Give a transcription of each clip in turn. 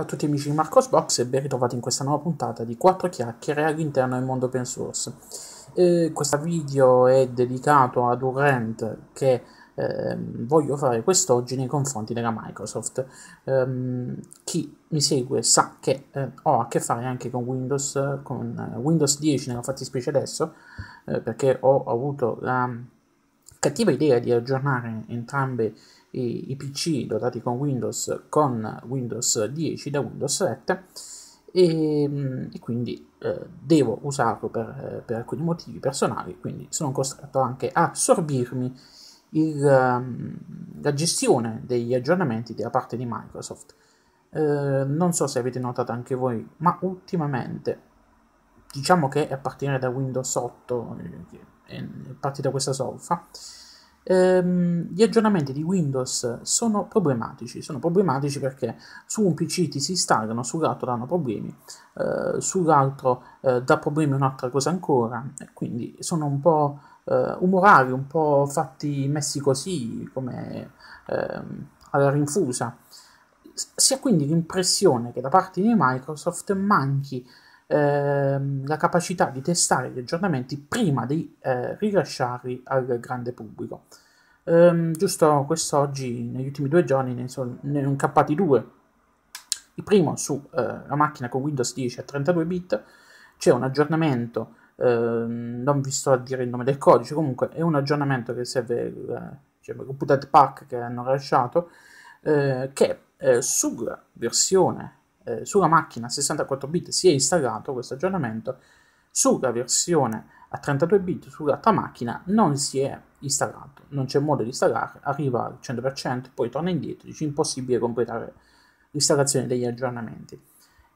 Ciao a tutti amici di Marcosbox e ben ritrovati in questa nuova puntata di 4 chiacchiere all'interno del mondo open source. Eh, questo video è dedicato ad un rant che eh, voglio fare quest'oggi nei confronti della Microsoft. Eh, chi mi segue sa che eh, ho a che fare anche con Windows, con Windows 10 nella fattispecie adesso, eh, perché ho avuto la cattiva idea di aggiornare entrambi i, i PC dotati con Windows con Windows 10 da Windows 7 e, e quindi eh, devo usarlo per, eh, per, alcuni motivi personali, quindi sono costretto anche a assorbirmi il, ehm, la gestione degli aggiornamenti da parte di Microsoft. Eh, non so se avete notato anche voi, ma ultimamente, diciamo che a partire da Windows 8, eh, parti da questa solfa, ehm, gli aggiornamenti di Windows sono problematici. Sono problematici perché su un PC ti si installano, sull'altro danno problemi, eh, sull'altro eh, dà problemi un'altra cosa ancora, quindi sono un po' eh, umorali, un po' fatti messi così come ehm, alla rinfusa. Si ha quindi l'impressione che da parte di Microsoft manchi ehm, la capacità di testare gli aggiornamenti prima di eh, rilasciarli al grande pubblico. Ehm, giusto quest'oggi, negli ultimi due giorni, ne sono, incappati due. Il primo su eh, macchina con Windows 10 a 32 bit, c'è un aggiornamento, ehm, non vi sto a dire il nome del codice, comunque è un aggiornamento che serve eh, cioè, il, cioè, computer pack che hanno rilasciato, eh, che eh, sulla versione eh, sulla macchina 64 bit si è installato questo aggiornamento, sulla versione a 32 bit sull'altra macchina non si è installato, non c'è modo di installare, arriva al 100%, poi torna indietro, dice impossibile completare l'installazione degli aggiornamenti.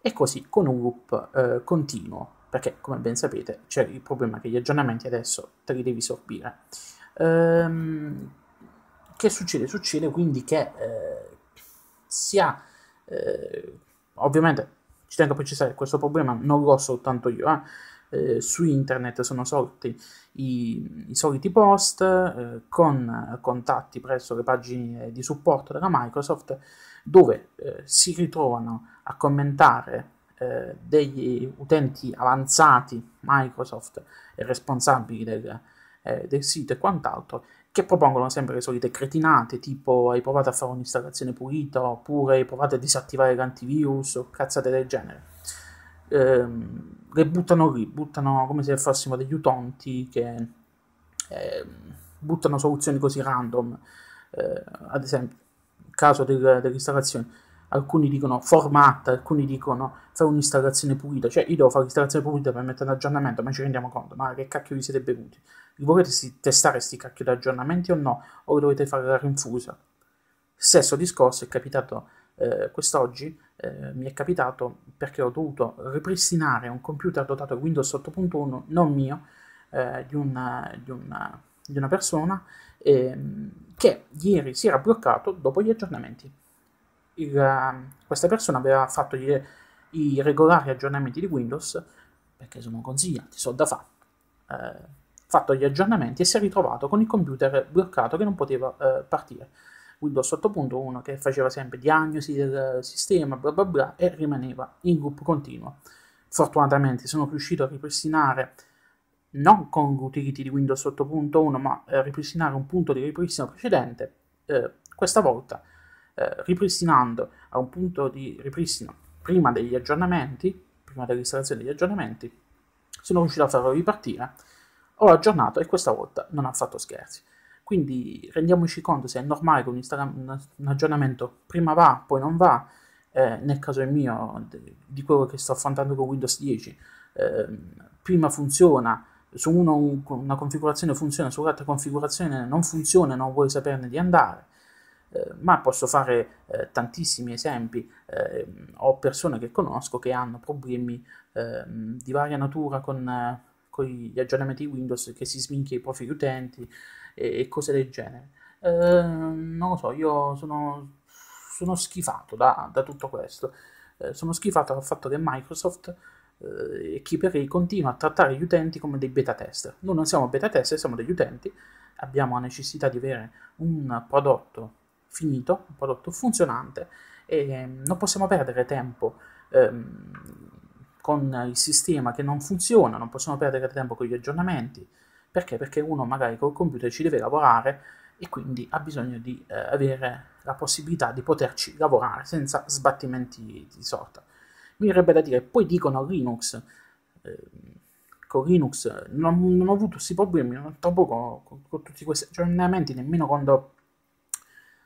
E così con un loop eh, continuo, perché come ben sapete c'è il problema che gli aggiornamenti adesso te li devi sorbire. Ehm, che succede? Succede quindi che eh, si ha eh, ovviamente ci tengo a precisare questo problema non l'ho soltanto io eh. Eh, su internet sono sorti i, i soliti post eh, con contatti presso le pagine di supporto della Microsoft dove eh, si ritrovano a commentare eh, degli utenti avanzati Microsoft e responsabili del, eh, del sito e quant'altro che propongono sempre le solite cretinate, tipo hai provato a fare un'installazione pulita, oppure hai provato a disattivare l'antivirus, o cazzate del genere. Ehm, le buttano lì, buttano come se fossimo degli utonti che eh, buttano soluzioni così random, eh, ad esempio, caso del, dell'installazione alcuni dicono format, alcuni dicono fare un'installazione pulita, cioè io devo fare l'installazione pulita per mettere un aggiornamento, ma ci rendiamo conto, ma che cacchio vi siete bevuti? Vi volete testare questi cacchio di aggiornamenti o no? O dovete fare la rinfusa? Stesso discorso è capitato eh, quest'oggi, eh, mi è capitato perché ho dovuto ripristinare un computer dotato di Windows 8.1, non mio, eh, di, una, di, una, di, una, persona, ehm, che ieri si era bloccato dopo gli aggiornamenti il, ehm, questa persona aveva fatto gli, i regolari aggiornamenti di Windows, perché sono consigliati, so da fa, eh, fatto gli aggiornamenti e si è ritrovato con il computer bloccato che non poteva eh, partire. Windows 8.1 che faceva sempre diagnosi del sistema, bla bla bla, e rimaneva in loop continuo. Fortunatamente sono riuscito a ripristinare, non con l'utility di Windows 8.1, ma a eh, ripristinare un punto di ripristino precedente, eh, questa volta eh, ripristinando a un punto di ripristino prima degli aggiornamenti, prima dell'installazione degli aggiornamenti, sono riuscito a farlo ripartire, ho aggiornato e questa volta non ha fatto scherzi. Quindi rendiamoci conto se è normale che un, un aggiornamento prima va, poi non va, eh, nel caso mio di quello che sto affrontando con Windows 10, eh, prima funziona, su uno una configurazione funziona, sull'altra configurazione non funziona, e non vuole saperne di andare. Eh, ma posso fare eh, tantissimi esempi. Eh, ho persone che conosco che hanno problemi ehm, di varia natura con, con gli aggiornamenti di Windows che si sminchia i profili utenti e, e cose del genere. Ehm, non lo so, io sono, sono schifato da, da, tutto questo. sono schifato dal fatto che Microsoft e chi per Keepery continua a trattare gli utenti come dei beta tester. Noi non siamo beta tester, siamo degli utenti, abbiamo la necessità di avere un prodotto finito, un prodotto funzionante e ehm, non possiamo perdere tempo ehm, con il sistema che non funziona, non possiamo perdere tempo con gli aggiornamenti. Perché? Perché uno magari col computer ci deve lavorare e quindi ha bisogno di eh, avere la possibilità di poterci lavorare senza sbattimenti di sorta. Mi verrebbe da dire, poi dicono Linux, eh, con Linux non, non, ho avuto questi problemi, non ho troppo con, con tutti questi aggiornamenti, nemmeno quando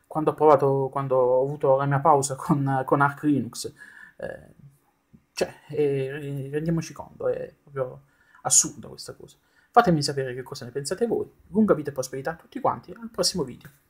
quando ho provato, quando ho avuto la mia pausa con, con Arch Linux. Eh, cioè, eh, rendiamoci conto, è proprio assurda questa cosa. Fatemi sapere che cosa ne pensate voi. Lunga vita e prosperità a tutti quanti, al prossimo video.